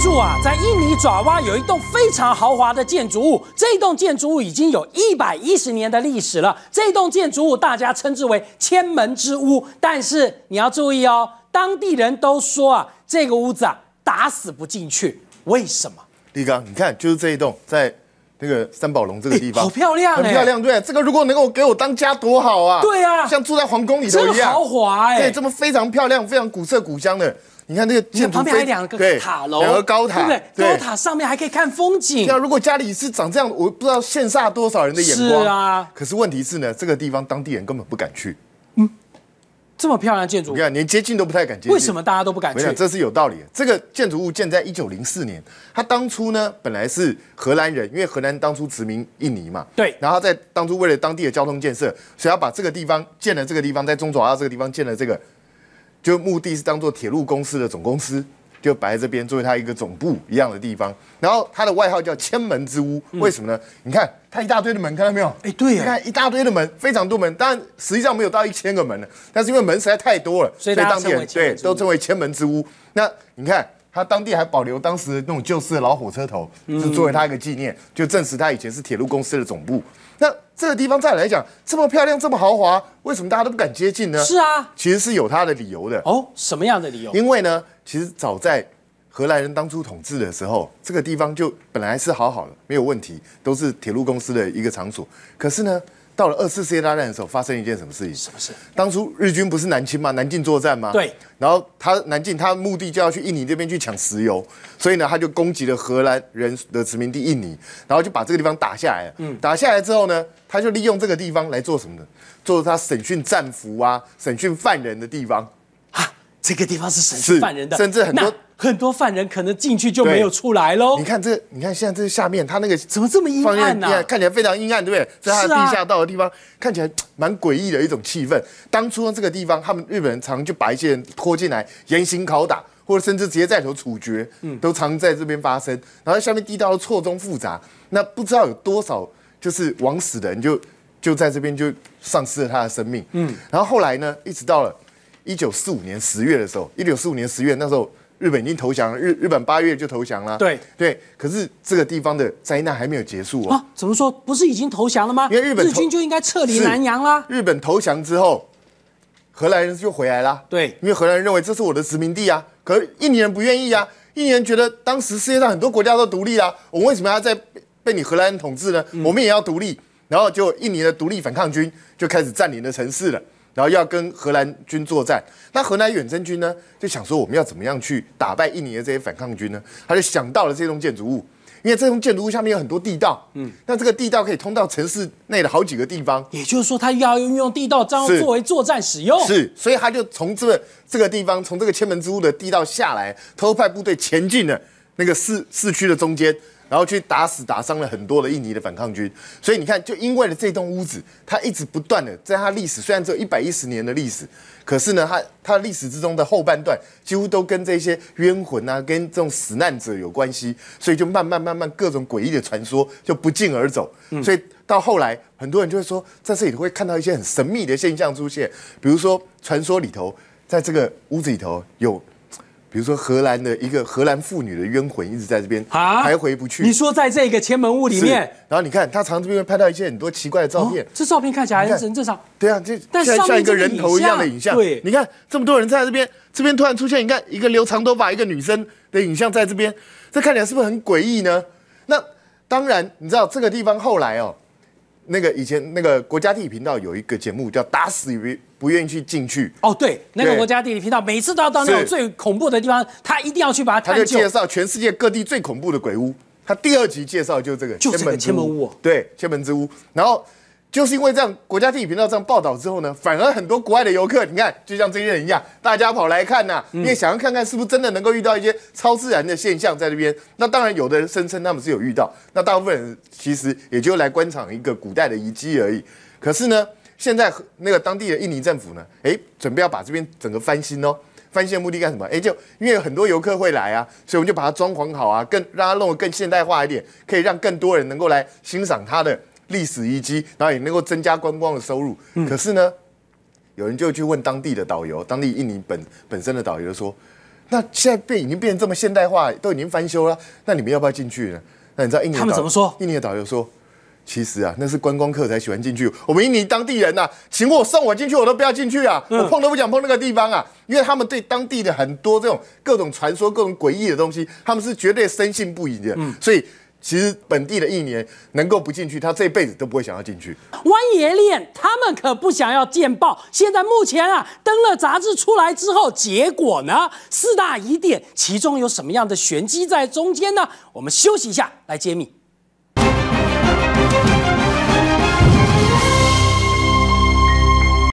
住啊，在印尼爪哇有一栋非常豪华的建筑物，这栋建筑物已经有一百一十年的历史了。这栋建筑物大家称之为千门之屋，但是你要注意哦，当地人都说啊，这个屋子啊打死不进去，为什么？立刚，你看，就是这一栋在。那个三宝龙这个地方好漂亮，很漂亮，对不这个如果能够给我当家多好啊！对啊，像住在皇宫里的一样，豪华哎！对，这么非常漂亮，非常古色古香的。你看那个，旁边还两个塔楼和高塔，对不对？高塔上面还可以看风景。对啊，如果家里是长这样，我不知道羡煞多少人的眼光。是啊，可是问题是呢，这个地方当地人根本不敢去。嗯。这么漂亮的建筑，你看连接近都不太敢接近。为什么大家都不敢去？没有，这是有道理。这个建筑物建在一九零四年，他当初呢本来是荷兰人，因为荷兰当初殖民印尼嘛。对。然后在当初为了当地的交通建设，所以要把这个地方建了，这个地方在中爪哇这个地方建了这个，就目的是当做铁路公司的总公司。就摆在这边，作为它一个总部一样的地方。然后它的外号叫千门之屋，为什么呢？你看它一大堆的门，看到没有？哎，对呀，看一大堆的门，非常多门，但实际上没有到一千个门了。但是因为门实在太多了，所以在当地对都称为千门之屋。那你看他当地还保留当时那种旧式的老火车头，是作为他一个纪念，就证实他以前是铁路公司的总部。那这个地方再来讲，这么漂亮，这么豪华，为什么大家都不敢接近呢？是啊，其实是有他的理由的。哦，什么样的理由？因为呢。其实早在荷兰人当初统治的时候，这个地方就本来是好好的，没有问题，都是铁路公司的一个场所。可是呢，到了二次世界大战的时候，发生一件什么事情？是是，当初日军不是南侵吗？南进作战吗？对。然后他南进，他目的就要去印尼这边去抢石油，所以呢，他就攻击了荷兰人的殖民地印尼，然后就把这个地方打下来了。嗯。打下来之后呢，他就利用这个地方来做什么？呢？做他审讯战俘啊，审讯犯人的地方。这个地方是审犯人的，甚至很多很多犯人可能进去就没有出来喽。你看这，你看现在这下面，它那个怎么这么阴暗呢？看起来非常阴暗，对不对？这的地下道的地方，看起来蛮诡异的一种气氛。当初这个地方，他们日本人常就把一些人拖进来严刑拷打，或者甚至直接在头处决，嗯，都常在这边发生。然后下面地道错综复杂，那不知道有多少就是枉死的，你就就在这边就丧失了他的生命。嗯，然后后来呢，一直到了。一九四五年十月的时候，一九四五年十月，那时候日本已经投降了。日日本八月就投降了。对对，可是这个地方的灾难还没有结束啊！怎么说？不是已经投降了吗？因为日本日军就应该撤离南洋啦。日本投降之后，荷兰人就回来了。对，因为荷兰人认为这是我的殖民地啊。可印尼人不愿意啊。印尼人觉得当时世界上很多国家都独立啊，我为什么要在被你荷兰人统治呢？我们也要独立。然后就印尼的独立反抗军就开始占领了城市了。然后要跟荷兰军作战，那荷兰远征军呢就想说我们要怎么样去打败印尼的这些反抗军呢？他就想到了这栋建筑物，因为这栋建筑物下面有很多地道，嗯，那这个地道可以通到城市内的好几个地方，也就是说他要运用地道将作为作战使用，是，所以他就从这个这个地方，从这个千门之屋的地道下来，偷派部队前进了那个市市区的中间。然后去打死打伤了很多的印尼的反抗军，所以你看，就因为了这栋屋子，它一直不断的在它历史，虽然只有一百一十年的历史，可是呢，它它历史之中的后半段几乎都跟这些冤魂啊，跟这种死难者有关系，所以就慢慢慢慢各种诡异的传说就不胫而走，所以到后来很多人就会说，在这里会看到一些很神秘的现象出现，比如说传说里头，在这个屋子里头有。比如说荷兰的一个荷兰妇女的冤魂一直在这边啊，还回不去。你说在这个千门屋里面，然后你看他常这边拍到一些很多奇怪的照片，这照片看起来很很正常。对啊，这但一样的影像，对，你看这么多人在这边，这边突然出现，你看一个留长头发一个女生的影像在这边，这看起来是不是很诡异呢？那当然，你知道这个地方后来哦。那个以前那个国家地理频道有一个节目叫《打死不不愿意去进去》哦，对，那个国家地理频道每次都要到那种最恐怖的地方，他一定要去把它探他就介绍全世界各地最恐怖的鬼屋，他第二集介绍就这个，就是个千门屋。对，千门之屋，然后。就是因为这样，国家地理频道这样报道之后呢，反而很多国外的游客，你看，就像这些人一样，大家跑来看呐，因为想要看看是不是真的能够遇到一些超自然的现象在这边。那当然，有的人声称他们是有遇到，那大部分人其实也就来观赏一个古代的遗迹而已。可是呢，现在那个当地的印尼政府呢，哎，准备要把这边整个翻新哦，翻新的目的干什么？哎，就因为很多游客会来啊，所以我们就把它装潢好啊，更让它弄得更现代化一点，可以让更多人能够来欣赏它的。历史遗迹，然后也能够增加观光的收入。可是呢，有人就去问当地的导游，当地印尼本本身的导游说：“那现在变已经变成这么现代化，都已经翻修了，那你们要不要进去呢？”那你知道印尼？他们怎么说？印尼的导游说：“其实啊，那是观光客才喜欢进去。我们印尼当地人啊，请我送我进去，我都不要进去啊！我碰都不想碰那个地方啊，因为他们对当地的很多这种各种传说、各种诡异的东西，他们是绝对深信不疑的。”所以。其实本地的一年能够不进去，他这辈子都不会想要进去。弯爷练，他们可不想要见报。现在目前啊，登了杂志出来之后，结果呢？四大疑点，其中有什么样的玄机在中间呢？我们休息一下来揭秘。